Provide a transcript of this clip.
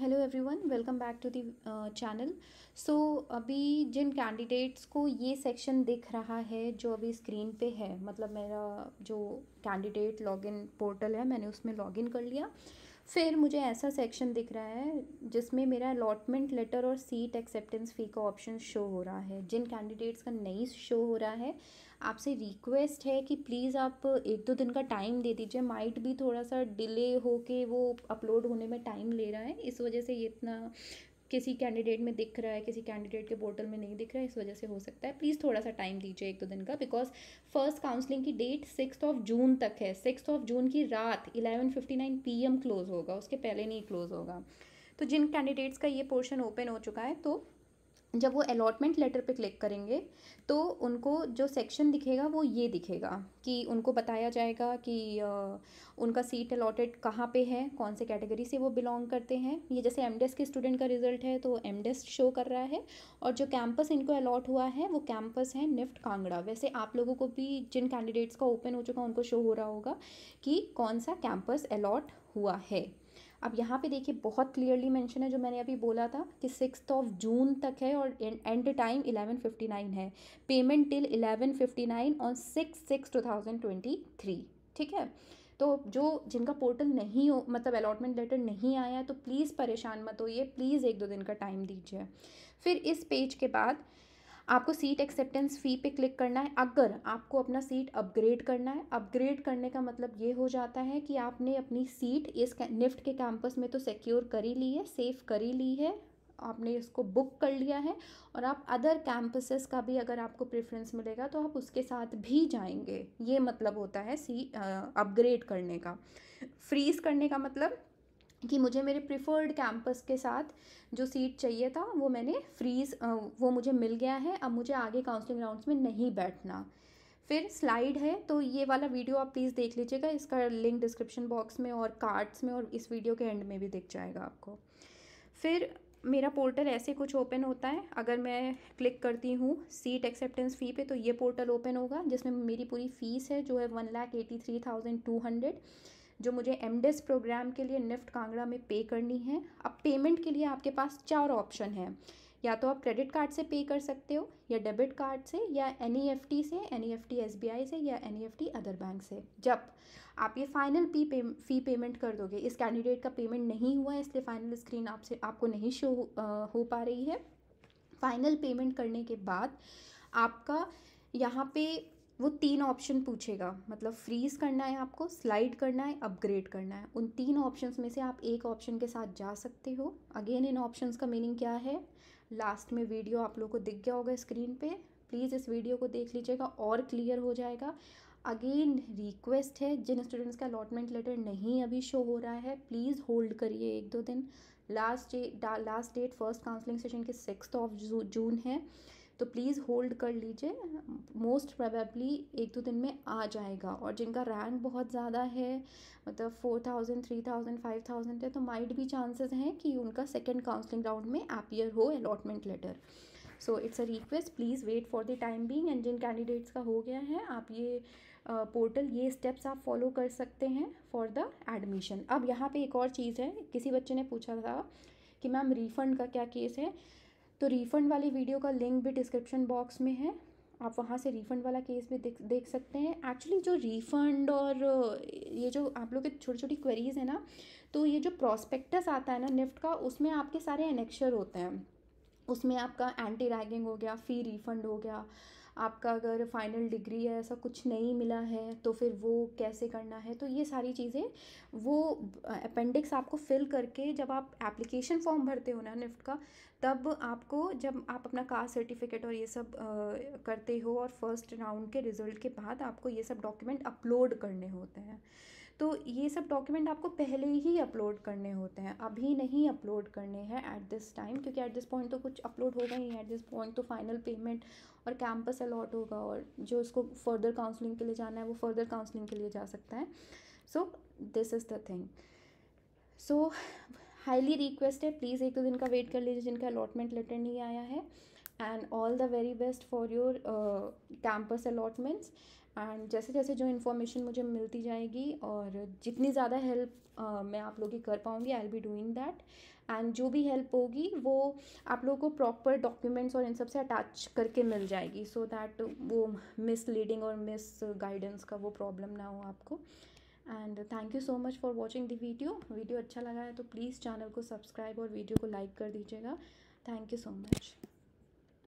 hello everyone welcome back to the channel so अभी जिन candidates को ये सेक्शन दिख रहा है जो अभी स्क्रीन पे है मतलब मेरा जो कैंडिडेट लॉगिन पोर्टल है मैंने उसमें लॉगिन कर लिया फिर मुझे ऐसा सेक्शन दिख रहा है जिसमें मेरा अलॉटमेंट लेटर और सीट एक्सेप्टेंस फ़ी का ऑप्शन शो हो रहा है जिन कैंडिडेट्स का नहीं शो हो रहा है आपसे रिक्वेस्ट है कि प्लीज़ आप एक दो दिन का टाइम दे दीजिए माइट भी थोड़ा सा डिले हो के वो अपलोड होने में टाइम ले रहा है इस वजह से ये इतना किसी कैंडिडेट में दिख रहा है किसी कैंडिडेट के पोर्टल में नहीं दिख रहा है इस वजह से हो सकता है प्लीज़ थोड़ा सा टाइम दीजिए एक दो दिन का बिकॉज फर्स्ट काउंसलिंग की डेट सिक्स ऑफ जून तक है सिक्स ऑफ जून की रात eleven fifty nine P M close होगा उसके पहले नहीं क्लोज़ होगा तो जिन कैंडिडेट्स का ये पोर्शन ओपन हो चुका है तो जब वो अलॉटमेंट लेटर पे क्लिक करेंगे तो उनको जो सेक्शन दिखेगा वो ये दिखेगा कि उनको बताया जाएगा कि उनका सीट अलॉटेड कहाँ पे है कौन से कैटेगरी से वो बिलोंग करते हैं ये जैसे एम के स्टूडेंट का रिजल्ट है तो एम शो कर रहा है और जो कैंपस इनको अलॉट हुआ है वो कैंपस है निफ्ट कांगड़ा वैसे आप लोगों को भी जिन कैंडिडेट्स का ओपन हो चुका उनको शो हो रहा होगा कि कौन सा कैंपस अलॉट हुआ है अब यहाँ पे देखिए बहुत क्लियरली मेंशन है जो मैंने अभी बोला था कि सिक्स ऑफ जून तक है और end time eleven fifty nine है payment till eleven fifty nine on six six two thousand twenty three ठीक है तो जो जिनका पोर्टल नहीं हो मतलब अलॉटमेंट लेटर नहीं आया तो प्लीज़ परेशान मत होइए प्लीज़ एक दो दिन का टाइम दीजिए फिर इस पेज के बाद आपको सीट एक्सेप्टेंस फ़ी पे क्लिक करना है अगर आपको अपना सीट अपग्रेड करना है अपग्रेड करने का मतलब ये हो जाता है कि आपने अपनी सीट इस निफ्ट के कैंपस में तो सिक्योर कर ही ली है सेफ़ कर ही ली है आपने इसको बुक कर लिया है और आप अदर कैंपसेस का भी अगर आपको प्रेफरेंस मिलेगा तो आप उसके साथ भी जाएंगे ये मतलब होता है सी अपग्रेड करने का फ्रीज़ करने का मतलब कि मुझे मेरे प्रिफर्ड कैंपस के साथ जो सीट चाहिए था वो मैंने फ्रीज वो मुझे मिल गया है अब मुझे आगे काउंसलिंग राउंड्स में नहीं बैठना फिर स्लाइड है तो ये वाला वीडियो आप प्लीज़ देख लीजिएगा इसका लिंक डिस्क्रिप्शन बॉक्स में और कार्ड्स में और इस वीडियो के एंड में भी दिख जाएगा आपको फिर मेरा पोर्टल ऐसे कुछ ओपन होता है अगर मैं क्लिक करती हूँ सीट एक्सेप्टेंस फ़ी पे तो ये पोर्टल ओपन होगा जिसमें मेरी पूरी फ़ीस है जो है one lakh eighty three thousand two hundred जो मुझे एम प्रोग्राम e के लिए निफ्ट कांगड़ा में पे करनी है अब पेमेंट के लिए आपके पास चार ऑप्शन हैं या तो आप क्रेडिट कार्ड से पे कर सकते हो या डेबिट कार्ड से या एन e से एन ई e से या एन अदर बैंक से जब आप ये फाइनल पी पे फ़ी पेमेंट कर दोगे इस कैंडिडेट का पेमेंट नहीं हुआ है इसलिए फाइनल स्क्रीन आपसे आपको नहीं शो हो पा रही है फाइनल पेमेंट करने के बाद आपका यहाँ पे वो तीन ऑप्शन पूछेगा मतलब फ्रीज़ करना है आपको स्लाइड करना है अपग्रेड करना है उन तीन ऑप्शंस में से आप एक ऑप्शन के साथ जा सकते हो अगेन इन ऑप्शंस का मीनिंग क्या है लास्ट में वीडियो आप लोग को दिख गया होगा स्क्रीन पे प्लीज़ इस वीडियो को देख लीजिएगा और क्लियर हो जाएगा अगेन रिक्वेस्ट है जिन स्टूडेंट्स का अलॉटमेंट लेटर नहीं अभी शो हो रहा है प्लीज़ होल्ड करिए एक दो दिन last day last date first counselling session के सिक्स ऑफ जून है तो प्लीज़ होल्ड कर लीजिए मोस्ट प्रोबेबली एक दो दिन में आ जाएगा और जिनका रैंक बहुत ज़्यादा है मतलब four thousand three thousand five thousand है तो माइट भी चांसेस हैं कि उनका सेकेंड काउंसलिंग राउंड में अपियर हो allotment letter so it's a request please wait for the time being and जिन कैंडिडेट्स का हो गया है आप ये पोर्टल ये स्टेप्स आप फॉलो कर सकते हैं फॉर द एडमिशन अब यहाँ पे एक और चीज़ है किसी बच्चे ने पूछा था कि मैम रिफ़ंड का क्या केस है तो रिफ़ंड वाली वीडियो का लिंक भी डिस्क्रिप्शन बॉक्स में है आप वहाँ से रिफ़ंड वाला केस भी देख देख सकते हैं एक्चुअली जो रिफ़ंड और ये जो आप लोग के छोटी छोटी क्वेरीज़ है ना तो ये जो प्रॉस्पेक्टस आता है ना निफ्ट का उसमें आपके सारे एनेक्शर होते हैं उसमें आपका एंटी रैगिंग हो गया फ़ी रिफ़ंड हो गया आपका अगर फ़ाइनल डिग्री या ऐसा कुछ नहीं मिला है तो फिर वो कैसे करना है तो ये सारी चीज़ें वो अपेंडिक्स आपको फिल करके जब आप एप्लीकेशन फॉर्म भरते हो ना निफ्ट का तब आपको जब आप अपना कास्ट सर्टिफिकेट और ये सब आ, करते हो और फर्स्ट राउंड के रिज़ल्ट के बाद आपको ये सब डॉक्यूमेंट अपलोड करने होते हैं तो ये सब डॉक्यूमेंट आपको पहले ही अपलोड करने होते हैं अभी नहीं अपलोड करने हैं एट दिस टाइम क्योंकि एट दिस पॉइंट तो कुछ अपलोड होगा ही एट दिस पॉइंट तो फाइनल पेमेंट और कैंपस अलॉट होगा और जो उसको फर्दर काउंसलिंग के लिए जाना है वो फर्दर काउंसलिंग के लिए जा सकता है so this is the thing so highly request है प्लीज़ एक दो दिन का वेट कर लीजिए जिनका अलॉटमेंट लेटर नहीं आया है and all the very best for your campus allotments and जैसे जैसे जो इन्फॉर्मेशन मुझे मिलती जाएगी और जितनी ज़्यादा हेल्प uh, मैं आप लोगों की कर पाऊँगी I'll be doing that and जो भी हेल्प होगी वो आप लोगों को प्रॉपर डॉक्यूमेंट्स और इन सब से अटैच करके मिल जाएगी सो so दैट वो मिस लीडिंग और मिस गाइडेंस का वो प्रॉब्लम ना हो आपको and thank you so much for watching the video video अच्छा लगा है तो प्लीज़ चैनल को सब्सक्राइब और वीडियो को लाइक कर दीजिएगा थैंक यू सो मच